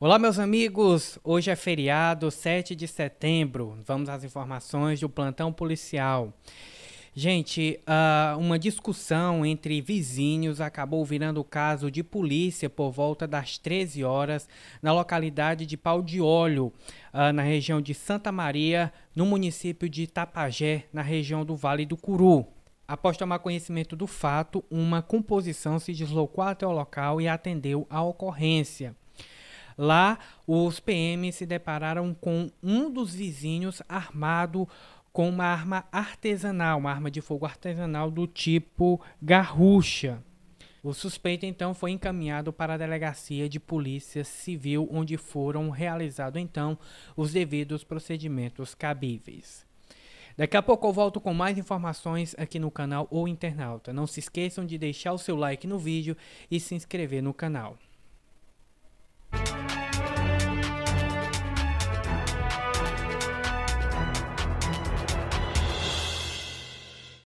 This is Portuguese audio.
Olá, meus amigos. Hoje é feriado, 7 de setembro. Vamos às informações do plantão policial. Gente, uh, uma discussão entre vizinhos acabou virando caso de polícia por volta das 13 horas na localidade de Pau de Óleo, uh, na região de Santa Maria, no município de Tapajé, na região do Vale do Curu. Após tomar conhecimento do fato, uma composição se deslocou até o local e atendeu a ocorrência. Lá, os PMs se depararam com um dos vizinhos armado com uma arma artesanal, uma arma de fogo artesanal do tipo garrucha. O suspeito então foi encaminhado para a delegacia de polícia civil, onde foram realizados então os devidos procedimentos cabíveis. Daqui a pouco eu volto com mais informações aqui no canal O Internauta. Não se esqueçam de deixar o seu like no vídeo e se inscrever no canal.